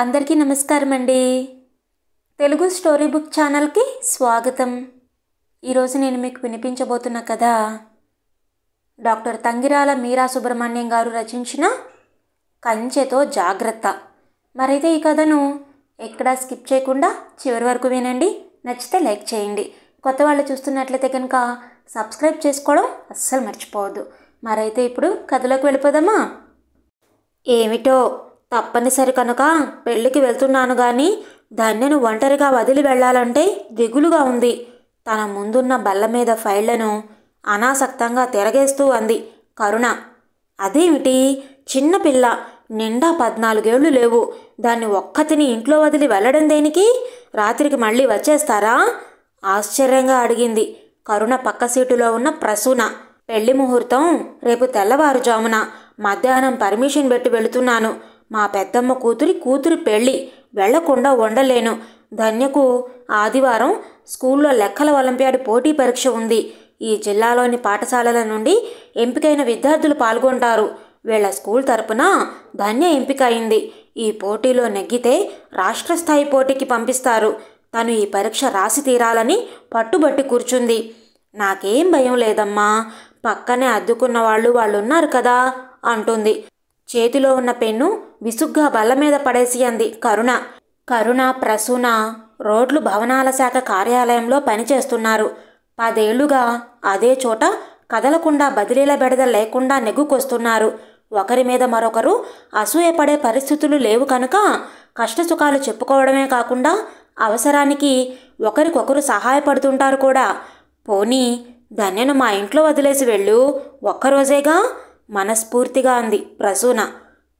అందరికీ నమస్కారం అండి తెలుగు స్టోరీ బుక్ ఛానల్కి స్వాగతం ఈరోజు నేను మీకు వినిపించబోతున్న కథ డాక్టర్ తంగిరాల మీరా సుబ్రహ్మణ్యం గారు రచించిన కంచెతో జాగ్రత్త మరైతే ఈ కథను ఎక్కడా స్కిప్ చేయకుండా చివరి వరకు వినండి నచ్చితే లైక్ చేయండి కొత్త వాళ్ళు చూస్తున్నట్లయితే కనుక సబ్స్క్రైబ్ చేసుకోవడం అస్సలు మర్చిపోవద్దు మరైతే ఇప్పుడు కథలోకి వెళ్ళిపోదామా ఏమిటో తప్పనిసరి కనుక పెళ్ళికి వెళ్తున్నాను గాని ధన్యను ఒంటరిగా వదిలి వెళ్ళాలంటే దిగులుగా ఉంది తన ముందున్న బల్ల మీద ఫైళ్లను అనాసక్తంగా తిరగేస్తూ అంది కరుణ అదేమిటి చిన్నపిల్ల నిండా పద్నాలుగేళ్లు లేవు దాన్ని ఒక్కతిని ఇంట్లో వదిలి వెళ్ళడం దేనికి రాత్రికి మళ్ళీ వచ్చేస్తారా ఆశ్చర్యంగా అడిగింది కరుణ పక్క సీటులో ఉన్న ప్రసూన పెళ్లి ముహూర్తం రేపు తెల్లవారుజామున మధ్యాహ్నం పర్మిషన్ పెట్టి వెళుతున్నాను మా పెద్దమ్మ కూతురి కూతురి పెళ్ళి వెళ్లకుండా ఉండలేను ధన్యకు ఆదివారం స్కూల్లో లెక్కల ఒలింపియాడ్ పోటీ పరీక్ష ఉంది ఈ జిల్లాలోని పాఠశాలల నుండి ఎంపికైన విద్యార్థులు పాల్గొంటారు వీళ్ల స్కూల్ తరపున ధన్య ఎంపిక అయింది ఈ పోటీలో నెగ్గితే రాష్ట్ర స్థాయి పోటీకి పంపిస్తారు తను ఈ పరీక్ష రాసి తీరాలని పట్టుబట్టి కూర్చుంది నాకేం భయం లేదమ్మా పక్కనే అద్దుకున్న వాళ్ళు వాళ్ళున్నారు కదా అంటుంది చేతిలో ఉన్న పెన్ను విసుగ్గా బల్ల మీద పడేసి అంది కరుణ కరుణ ప్రసూన రోడ్లు భవనాల శాఖ కార్యాలయంలో పనిచేస్తున్నారు పదేళ్లుగా అదే చోట కదలకుండా బదిలీల బెడద లేకుండా నెగ్గుకొస్తున్నారు ఒకరి మీద మరొకరు అసూయపడే పరిస్థితులు లేవు కనుక కష్టసుఖాలు చెప్పుకోవడమే కాకుండా అవసరానికి ఒకరికొకరు సహాయపడుతుంటారు కూడా పోనీ ధన్యను మా ఇంట్లో వదిలేసి వెళ్ళు ఒక్కరోజేగా మనస్ఫూర్తిగా అంది ప్రసూన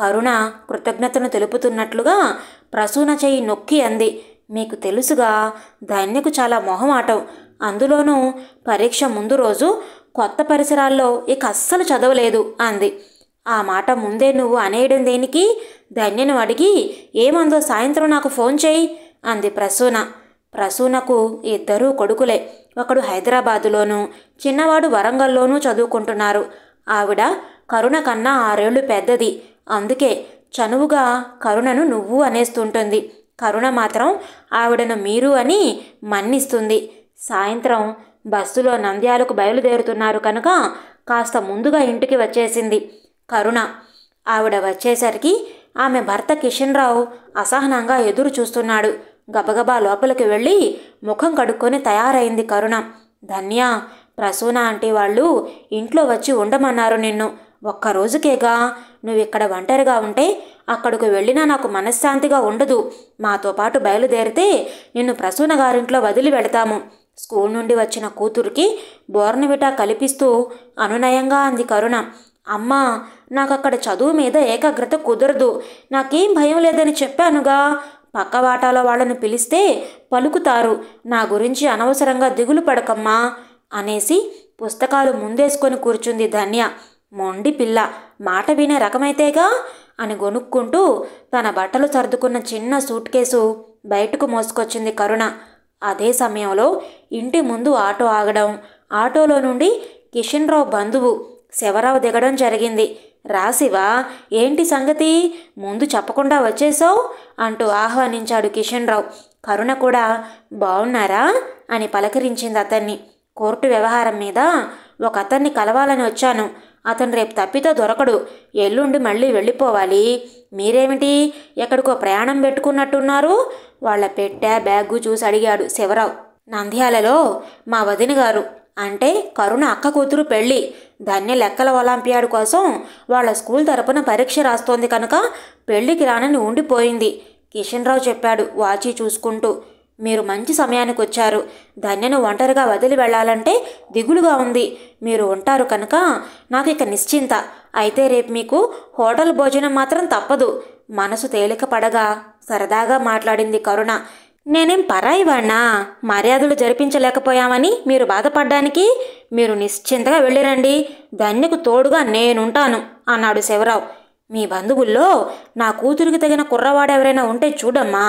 కరుణ కృతజ్ఞతను తెలుపుతున్నట్లుగా ప్రసూన చేయి నొక్కి అంది మీకు తెలుసుగా ధన్యకు చాలా మొహమాటం అందులోనూ పరీక్ష ముందు రోజు కొత్త పరిసరాల్లో ఇక అస్సలు చదవలేదు అంది ఆ మాట ముందే నువ్వు అనేయడం దేనికి ధన్యను అడిగి ఏమందో సాయంత్రం నాకు ఫోన్ చేయి అంది ప్రసూన ప్రసూనకు ఇద్దరూ కొడుకులే ఒకడు హైదరాబాదులోనూ చిన్నవాడు వరంగల్లోనూ చదువుకుంటున్నారు ఆవిడ కరుణ కన్నా ఆరేళ్లు పెద్దది అందుకే చనువుగా కరుణను నువ్వు అనేస్తుంటుంది కరుణ మాత్రం ఆవిడను మీరు అని మన్నిస్తుంది సాయంత్రం బస్సులో నంద్యాలకు బయలుదేరుతున్నారు కనుక కాస్త ముందుగా ఇంటికి వచ్చేసింది కరుణ ఆవిడ వచ్చేసరికి ఆమె భర్త కిషన్రావు అసహనంగా ఎదురు చూస్తున్నాడు గబగబా లోపలికి వెళ్ళి ముఖం కడుక్కొని తయారైంది కరుణ ధన్య ప్రసూన అంటే వాళ్ళు ఇంట్లో వచ్చి ఉండమన్నారు నిన్ను ఒక్కరోజుకేగా నువ్వు ఇక్కడ ఒంటరిగా ఉంటే అక్కడికి వెళ్ళినా నాకు మనశ్శాంతిగా ఉండదు మాతో పాటు బయలుదేరితే నిన్ను ప్రసూన గారింట్లో వదిలి వెడతాము స్కూల్ నుండి వచ్చిన కూతురికి బోర్నవిటా కల్పిస్తూ అనునయంగా అంది కరుణ అమ్మా నాకు అక్కడ చదువు మీద ఏకాగ్రత కుదరదు నాకేం భయం లేదని చెప్పానుగా పక్క వాటాలో వాళ్ళను పిలిస్తే పలుకుతారు నా గురించి అనవసరంగా దిగులు పడకమ్మా అనేసి పుస్తకాలు ముందేసుకొని కూర్చుంది ధన్య మొండి పిల్ల మాట వినే రకమైతేగా అని గొనుక్కుంటూ తన బట్టలు సర్దుకున్న చిన్న సూట్ కేసు బయటకు మోసుకొచ్చింది కరుణ అదే సమయంలో ఇంటి ముందు ఆటో ఆగడం ఆటోలో నుండి కిషన్రావు బంధువు శివరావు దిగడం జరిగింది రాసివా ఏంటి సంగతి ముందు చెప్పకుండా వచ్చేసావు అంటూ ఆహ్వానించాడు కిషన్రావు కరుణ కూడా బావున్నారా అని పలకరించింది అతన్ని కోర్టు వ్యవహారం మీద ఒక అతన్ని కలవాలని వచ్చాను అతను రేపు తప్పితో దొరకడు ఎల్లుండి మళ్ళీ వెళ్ళిపోవాలి మీరేమిటి ఎక్కడికో ప్రయాణం పెట్టుకున్నట్టున్నారు వాళ్ళ పెట్టా బ్యాగు చూసి అడిగాడు శివరావు నంద్యాలలో మా వదిన గారు అంటే కరుణ అక్క కూతురు పెళ్ళి దాన్ని లెక్కల ఒలాంపియాడు కోసం వాళ్ళ స్కూల్ తరపున పరీక్ష రాస్తోంది కనుక పెళ్లికి రానని ఉండిపోయింది కిషన్ రావు చెప్పాడు వాచి చూసుకుంటూ మీరు మంచి సమయానికి వచ్చారు ధన్యను ఒంటరిగా వదిలి వెళ్ళాలంటే దిగులుగా ఉంది మీరు ఉంటారు కనుక నాకు ఇక నిశ్చింత అయితే రేపు మీకు హోటల్ భోజనం మాత్రం తప్పదు మనసు తేలిక పడగా సరదాగా మాట్లాడింది కరుణ నేనేం పరాయివాణ్ణా మర్యాదలు జరిపించలేకపోయామని మీరు బాధపడ్డానికి మీరు నిశ్చింతగా వెళ్ళిరండి ధన్యకు తోడుగా నేనుంటాను అన్నాడు శివరావు మీ బంధువుల్లో నా కూతురికి తగిన కుర్రవాడు ఎవరైనా ఉంటే చూడమ్మా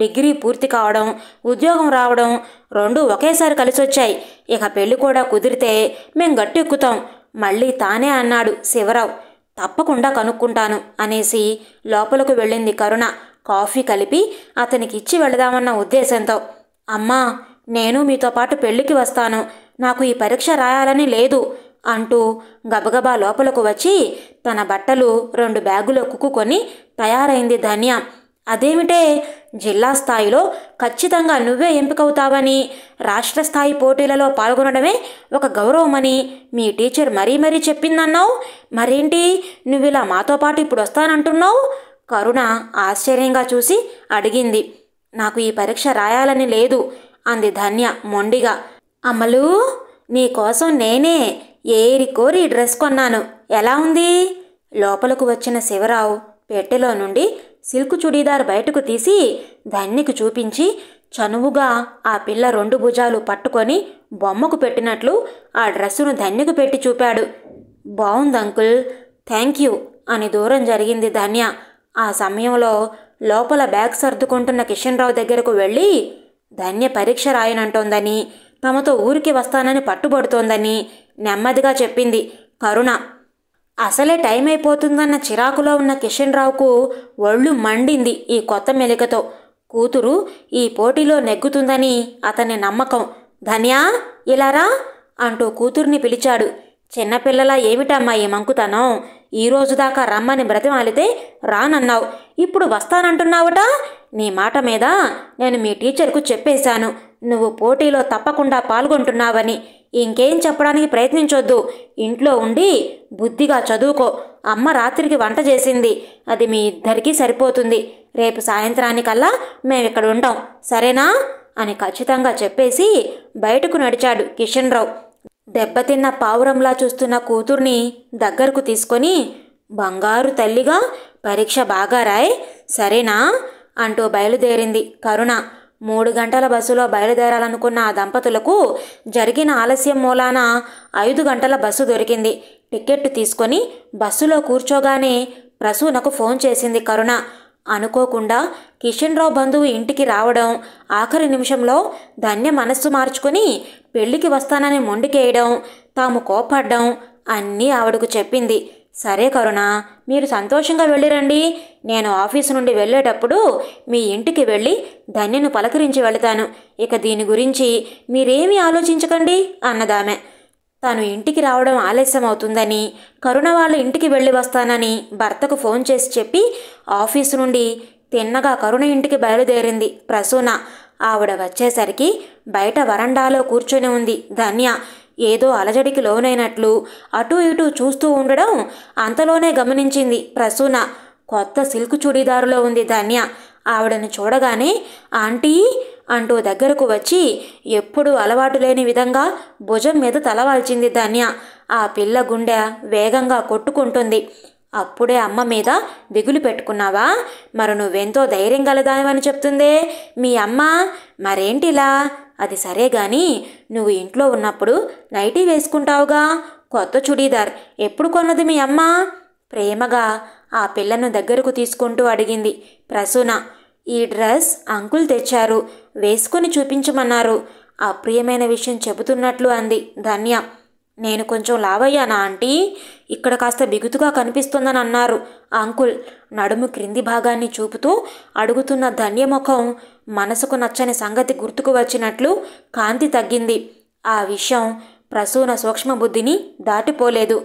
డిగ్రీ పూర్తి కావడం ఉద్యోగం రావడం రెండు ఒకేసారి కలిసొచ్చాయి ఇక పెళ్లి కూడా కుదిరితే మేం గట్టెక్కుతాం మళ్ళీ తానే అన్నాడు శివరావు తప్పకుండా కనుక్కుంటాను అనేసి లోపలకు వెళ్ళింది కరుణ కాఫీ కలిపి అతనికి ఇచ్చి వెళదామన్న ఉద్దేశంతో అమ్మా నేను మీతో పాటు పెళ్లికి వస్తాను నాకు ఈ పరీక్ష రాయాలని లేదు అంటూ గబగబా లోపలకు వచ్చి తన బట్టలు రెండు బ్యాగులు కుక్కుకొని తయారైంది ధన్య అదేమిటే జిల్లా స్థాయిలో ఖచ్చితంగా నువ్వే ఎంపికవుతావని రాష్ట్ర స్థాయి పోటీలలో పాల్గొనడమే ఒక గౌరవమని మీ టీచర్ మరీ మరీ చెప్పిందన్నావు మరేంటి నువ్వు ఇలా మాతో పాటు ఇప్పుడు వస్తానంటున్నావు కరుణ ఆశ్చర్యంగా చూసి అడిగింది నాకు ఈ పరీక్ష రాయాలని లేదు అంది ధన్య మొండిగా అమలు నీకోసం నేనే ఏరి కోరి డ్రెస్ కొన్నాను ఎలా ఉంది లోపలకు వచ్చిన శివరావు పెట్టెలో నుండి సిల్క్ చుడీదార్ బయటకు తీసి ధన్యకు చూపించి చనువుగా ఆ పిల్ల రెండు భుజాలు పట్టుకొని బొమ్మకు పెట్టినట్లు ఆ డ్రెస్సును ధన్యకు పెట్టి చూపాడు బాగుంది అంకుల్ థ్యాంక్ యూ అని దూరం జరిగింది ధన్య ఆ సమయంలో లోపల బ్యాగ్ సర్దుకుంటున్న కిషన్ రావు దగ్గరకు వెళ్ళి ధన్య పరీక్ష రాయనంటోందని తమతో ఊరికి వస్తానని పట్టుబడుతోందని నెమ్మదిగా చెప్పింది కరుణ అసలే టైం అయిపోతుందన్న చిరాకులో ఉన్న కిషన్ రావుకు ఒళ్ళు మండింది ఈ కొత్త మెలికతో కూతురు ఈ పోటీలో నెగ్గుతుందని అతని నమ్మకం ధన్యా ఇలారా అంటూ కూతుర్ని పిలిచాడు చిన్నపిల్లల ఏమిటమ్మా ఈ మంకుతనం ఈరోజు దాకా రమ్మని బ్రతిమాలితే రానన్నావు ఇప్పుడు వస్తానంటున్నావుట నీ మాట మీద నేను మీ టీచర్కు చెప్పేశాను నువ్వు పోటీలో తప్పకుండా పాల్గొంటున్నావని ఇంకేం చెప్పడానికి ప్రయత్నించొద్దు ఇంట్లో ఉండి బుద్ధిగా చదువుకో అమ్మ రాత్రికి వంట చేసింది అది మీ ఇద్దరికీ సరిపోతుంది రేపు సాయంత్రానికల్లా మేమిక్కడ ఉంటాం సరేనా అని ఖచ్చితంగా చెప్పేసి బయటకు నడిచాడు కిషన్ రావు దెబ్బతిన్న పావురంలా చూస్తున్న కూతుర్ని దగ్గరకు తీసుకొని బంగారు తల్లిగా పరీక్ష బాగా రాయ్ సరేనా అంటూ బయలుదేరింది కరుణ మూడు గంటల బస్సులో బయలుదేరాలనుకున్న ఆ దంపతులకు జరిగిన ఆలస్యం మూలాన ఐదు గంటల బస్సు దొరికింది టికెట్ తీసుకొని బస్సులో కూర్చోగానే ప్రసూనకు ఫోన్ చేసింది కరుణ అనుకోకుండా కిషన్రావు బంధువు ఇంటికి రావడం ఆఖరి నిమిషంలో ధన్య మనస్సు మార్చుకుని పెళ్లికి వస్తానని మొండికేయడం తాము కోపడ్డం అన్నీ ఆవిడకు చెప్పింది సరే కరుణ మీరు సంతోషంగా వెళ్ళిరండి నేను ఆఫీసు నుండి వెళ్ళేటప్పుడు మీ ఇంటికి వెళ్ళి ధన్యను పలకరించి వెళతాను ఇక దీని గురించి మీరేమీ ఆలోచించకండి అన్నదామె తను ఇంటికి రావడం ఆలస్యం అవుతుందని కరుణ వాళ్ళ ఇంటికి వెళ్ళి వస్తానని భర్తకు ఫోన్ చేసి చెప్పి ఆఫీసు నుండి తిన్నగా కరుణ ఇంటికి బయలుదేరింది ప్రసూన ఆవిడ వచ్చేసరికి బయట వరండాలో కూర్చొని ఉంది ధన్య ఏదో అలజడికి లోనైనట్లు అటూ ఇటూ చూస్తూ ఉండడం అంతలోనే గమనించింది ప్రసూన కొత్త సిల్క్ చుడీదారులో ఉంది ధన్య ఆవిడను చూడగానే ఆంటీ అంటూ దగ్గరకు వచ్చి ఎప్పుడూ అలవాటు లేని విధంగా భుజం మీద తలవాల్చింది ధన్య ఆ పిల్ల గుండె వేగంగా కొట్టుకుంటుంది అప్పుడే అమ్మ మీద బిగులు పెట్టుకున్నావా మరి నువ్వెంతో ధైర్యం కలదామని చెప్తుందే మీ అమ్మ మరేంటిలా అది సరే గాని నువ్వు ఇంట్లో ఉన్నప్పుడు నైటీ వేసుకుంటావుగా కొత్త చుడీదార్ ఎప్పుడు కొన్నది మీ అమ్మ ప్రేమగా ఆ పిల్లను దగ్గరకు తీసుకుంటూ అడిగింది ప్రసూన ఈ డ్రెస్ అంకుల్ తెచ్చారు వేసుకుని చూపించమన్నారు అప్రియమైన విషయం చెబుతున్నట్లు అంది ధన్య నేను కొంచెం లావయ్యానా ఆంటీ ఇక్కడ కాస్త బిగుతుగా కనిపిస్తుందని అన్నారు అంకుల్ నడుము క్రింది భాగాన్ని చూపుతూ అడుగుతున్న ధన్యముఖం మనసుకు నచ్చని సంగతి గుర్తుకు వచ్చినట్లు కాంతి తగ్గింది ఆ విషయం ప్రసూన సూక్ష్మబుద్ధిని దాటిపోలేదు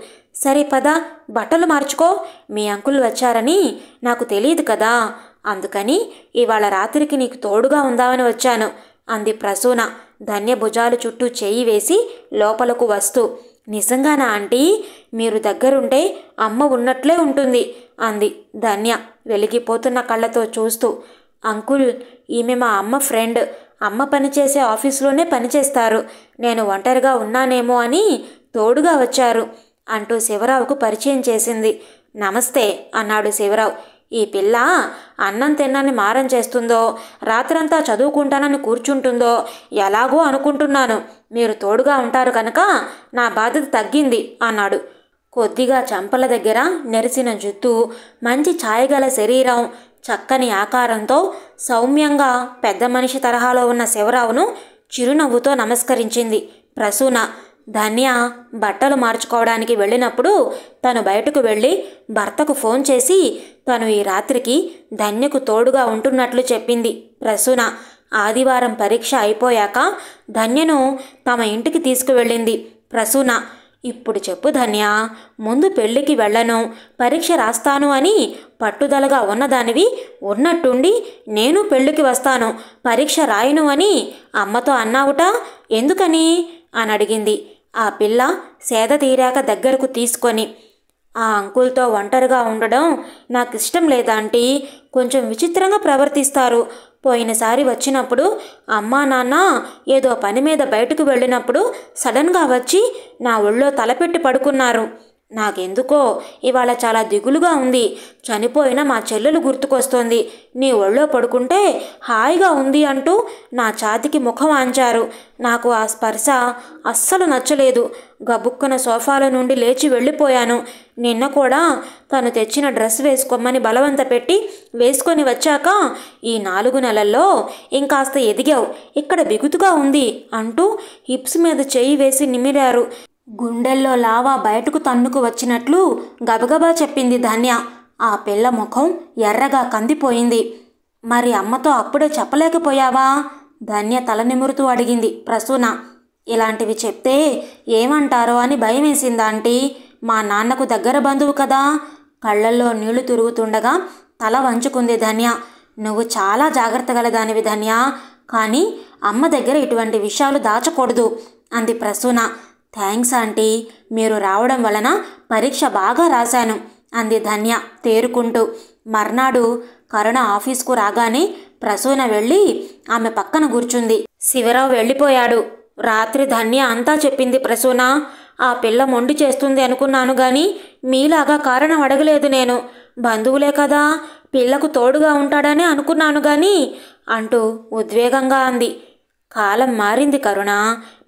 సరే పద బట్టలు మార్చుకో మీ అంకుల్ వచ్చారని నాకు తెలియదు కదా అందుకని ఇవాళ రాత్రికి నీకు తోడుగా ఉందామని వచ్చాను అంది ప్రసూన ధన్యభుజాలు చుట్టూ చేయి వేసి లోపలకు వస్తూ నిజంగానా ఆంటీ మీరు దగ్గరుంటే అమ్మ ఉన్నట్లే ఉంటుంది అంది ధన్య వెలిగిపోతున్న కళ్ళతో చూస్తూ అంకుల్ ఈమె మా అమ్మ ఫ్రెండ్ అమ్మ పనిచేసే ఆఫీస్లోనే పనిచేస్తారు నేను ఒంటరిగా ఉన్నానేమో అని తోడుగా వచ్చారు అంటూ శివరావుకు పరిచయం చేసింది నమస్తే అన్నాడు శివరావు ఈ పిల్ల అన్నం తిన్నాన్ని మారం చేస్తుందో రాత్రంతా చదువుకుంటానని కూర్చుంటుందో ఎలాగో అనుకుంటున్నాను మీరు తోడుగా ఉంటారు కనుక నా బాధ్యత తగ్గింది అన్నాడు కొద్దిగా చంపల దగ్గర నెరిసిన జుత్తు మంచి ఛాయగల శరీరం చక్కని ఆకారంతో సౌమ్యంగా పెద్ద మనిషి తరహాలో ఉన్న శివరావును చిరునవ్వుతో నమస్కరించింది ప్రసూన ధన్య బట్టలు మార్చుకోవడానికి వెళ్ళినప్పుడు తను బయటకు వెళ్ళి భర్తకు ఫోన్ చేసి తను ఈ రాత్రికి ధన్యకు తోడుగా ఉంటున్నట్లు చెప్పింది ప్రసూన ఆదివారం పరీక్ష అయిపోయాక ధన్యను తమ ఇంటికి తీసుకువెళ్ళింది ప్రసూన ఇప్పుడు చెప్పు ధన్య ముందు పెళ్ళికి వెళ్ళను పరీక్ష రాస్తాను అని పట్టుదలగా ఉన్నదానివి ఉన్నట్టుండి నేను పెళ్ళికి వస్తాను పరీక్ష రాయను అని అమ్మతో అన్నావుట ఎందుకని అని అడిగింది ఆ పిల్ల సేద తీరాక దగ్గరకు తీసుకొని ఆ అంకుల్తో ఒంటరిగా ఉండడం నాకు ఇష్టం లేదంటే కొంచెం విచిత్రంగా ప్రవర్తిస్తారు పోయినసారి వచ్చినప్పుడు అమ్మా నాన్న ఏదో పని మీద బయటకు వెళ్ళినప్పుడు సడన్గా వచ్చి నా ఒళ్ళో తలపెట్టి పడుకున్నారు నాకెందుకో ఇవాళ చాలా దిగులుగా ఉంది చనిపోయిన మా చెల్లెలు గుర్తుకొస్తోంది నీ ఒళ్ళో పడుకుంటే హాయిగా ఉంది అంటూ నా ఛాతికి ముఖం ఆంచారు నాకు ఆ స్పర్శ అస్సలు నచ్చలేదు గబుక్కున సోఫాల నుండి లేచి వెళ్ళిపోయాను నిన్న కూడా తను తెచ్చిన డ్రెస్ వేసుకోమని బలవంత పెట్టి వేసుకొని వచ్చాక ఈ నాలుగు నెలల్లో ఇంకాస్త ఎదిగావు ఇక్కడ బిగుతుగా ఉంది అంటూ హిప్స్ మీద చేయి వేసి నిమిరారు గుండెల్లో లావా బయటకు తన్నుకు వచ్చినట్లు గబగబా చెప్పింది ధన్య ఆ పిల్ల ముఖం ఎర్రగా కందిపోయింది మరి అమ్మతో అప్పుడే చెప్పలేకపోయావా ధన్య తల నిమురుతూ అడిగింది ప్రసూన ఇలాంటివి చెప్తే ఏమంటారో అని భయం ఆంటీ మా నాన్నకు దగ్గర బంధువు కదా కళ్ళల్లో నీళ్లు తిరుగుతుండగా తల వంచుకుంది ధన్య నువ్వు చాలా జాగ్రత్త గలదానివి ధన్య కానీ అమ్మ దగ్గర ఇటువంటి విషయాలు దాచకూడదు అంది ప్రసూన థ్యాంక్స్ ఆంటీ మీరు రావడం వలన పరీక్ష బాగా రాశాను అంది ధన్య తేరుకుంటూ మర్నాడు కరుణ ఆఫీస్కు రాగానే ప్రసూన వెళ్ళి ఆమె పక్కన కూర్చుంది శివరావు వెళ్ళిపోయాడు రాత్రి ధన్య అంతా చెప్పింది ప్రసూన ఆ పిల్ల మొండి చేస్తుంది అనుకున్నాను గాని మీలాగా కారణం అడగలేదు నేను బంధువులే కదా పిల్లకు తోడుగా ఉంటాడనే అనుకున్నాను గాని అంటూ ఉద్వేగంగా అంది కాలం మారింది కరుణ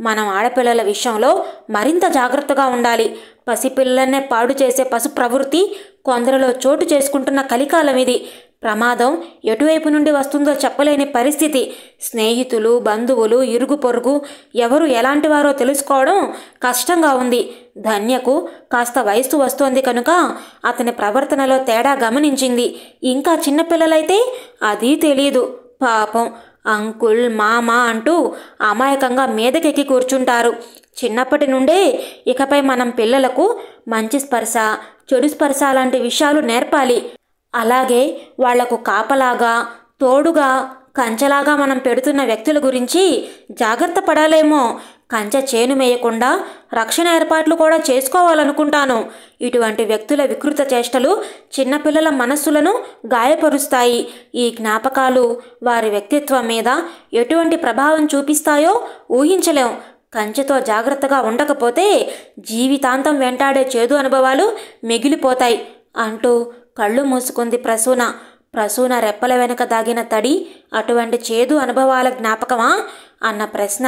మనం ఆడపిల్లల విషయంలో మరింత జాగ్రత్తగా ఉండాలి పసిపిల్లలనే పాడు చేసే పశు ప్రవృత్తి కొందరిలో చోటు చేసుకుంటున్న కలికాలం ఇది ప్రమాదం ఎటువైపు నుండి వస్తుందో చెప్పలేని పరిస్థితి స్నేహితులు బంధువులు ఇరుగు పొరుగు ఎవరు ఎలాంటి వారో తెలుసుకోవడం కష్టంగా ఉంది ధన్యకు కాస్త వయస్సు వస్తోంది కనుక అతని ప్రవర్తనలో తేడా గమనించింది ఇంకా చిన్నపిల్లలైతే అది తెలియదు పాపం అంకుల్ మామ అంటూ అమాయకంగా మీదకెక్కి కూర్చుంటారు చిన్నప్పటి నుండే ఇకపై మనం పిల్లలకు మంచి స్పర్శ చెడు స్పర్శ లాంటి విషయాలు నేర్పాలి అలాగే వాళ్లకు కాపలాగా తోడుగా కంచెలాగా మనం పెడుతున్న వ్యక్తుల గురించి జాగ్రత్త పడాలేమో కంచె చేను మేయకుండా రక్షణ ఏర్పాట్లు కూడా చేసుకోవాలనుకుంటాను ఇటువంటి వ్యక్తుల వికృత చేష్టలు చిన్నపిల్లల మనస్సులను గాయపరుస్తాయి ఈ జ్ఞాపకాలు వారి వ్యక్తిత్వం మీద ఎటువంటి ప్రభావం చూపిస్తాయో ఊహించలేం కంచెతో జాగ్రత్తగా ఉండకపోతే జీవితాంతం వెంటాడే చేదు అనుభవాలు మిగిలిపోతాయి అంటూ కళ్ళు మూసుకుంది ప్రసూన ప్రసూన రెప్పల వెనుక దాగిన తడి అటువంటి చేదు అనుభవాల జ్ఞాపకమా అన్న ప్రశ్న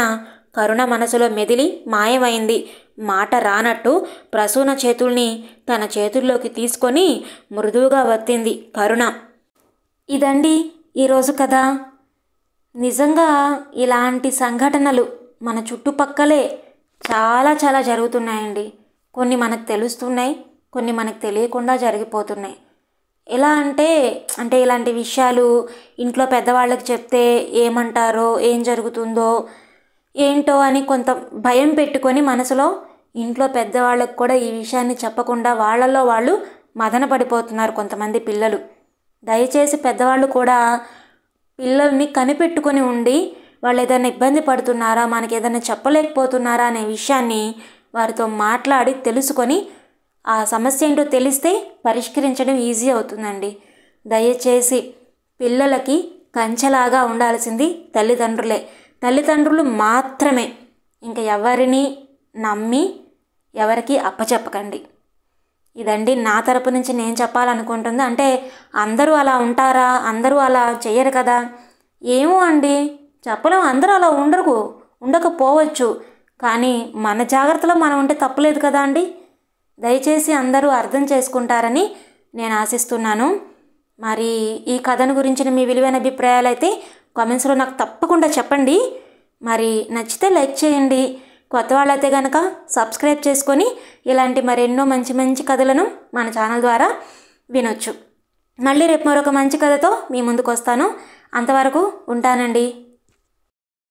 కరుణ మనసులో మెదిలి మాయమైంది మాట రానట్టు ప్రసూన చేతుల్ని తన చేతుల్లోకి తీసుకొని మృదువుగా వత్తింది కరుణ ఇదండి ఈరోజు కదా నిజంగా ఇలాంటి సంఘటనలు మన చుట్టుపక్కలే చాలా చాలా జరుగుతున్నాయండి కొన్ని మనకు తెలుస్తున్నాయి కొన్ని మనకు తెలియకుండా జరిగిపోతున్నాయి ఎలా అంటే అంటే ఇలాంటి విషయాలు ఇంట్లో పెద్దవాళ్ళకి చెప్తే ఏమంటారో ఏం జరుగుతుందో ఏంటో అని కొంత భయం పెట్టుకొని మనసులో ఇంట్లో పెద్దవాళ్ళకు కూడా ఈ విషయాన్ని చెప్పకుండా వాళ్ళలో వాళ్ళు మదన పడిపోతున్నారు కొంతమంది పిల్లలు దయచేసి పెద్దవాళ్ళు కూడా పిల్లల్ని కనిపెట్టుకొని ఉండి వాళ్ళు ఏదైనా ఇబ్బంది పడుతున్నారా మనకి ఏదైనా చెప్పలేకపోతున్నారా అనే విషయాన్ని వారితో మాట్లాడి తెలుసుకొని ఆ సమస్య ఏంటో తెలిస్తే పరిష్కరించడం ఈజీ అవుతుందండి దయచేసి పిల్లలకి కంచెలాగా ఉండాల్సింది తల్లిదండ్రులే తల్లిదండ్రులు మాత్రమే ఇంకా ఎవరిని నమ్మి ఎవరికి అప్పచెప్పకండి ఇదండి నా తరపు నుంచి నేను చెప్పాలనుకుంటుంది అంటే అందరూ అలా ఉంటారా అందరూ అలా చేయరు కదా ఏమో అండి చెప్పలేము అందరూ అలా ఉండరు ఉండకపోవచ్చు కానీ మన జాగ్రత్తలో మనం ఉంటే తప్పలేదు కదా అండి దయచేసి అందరూ అర్థం చేసుకుంటారని నేను ఆశిస్తున్నాను మరి ఈ కథను గురించిన మీ విలువైన అభిప్రాయాలు అయితే కామెంట్స్లో నాకు తప్పకుండా చెప్పండి మరి నచ్చితే లైక్ చేయండి కొత్త వాళ్ళైతే కనుక సబ్స్క్రైబ్ చేసుకొని ఇలాంటి మరెన్నో మంచి మంచి కథలను మన ఛానల్ ద్వారా వినొచ్చు మళ్ళీ రేపు మరొక మంచి కథతో మీ ముందుకు వస్తాను అంతవరకు ఉంటానండి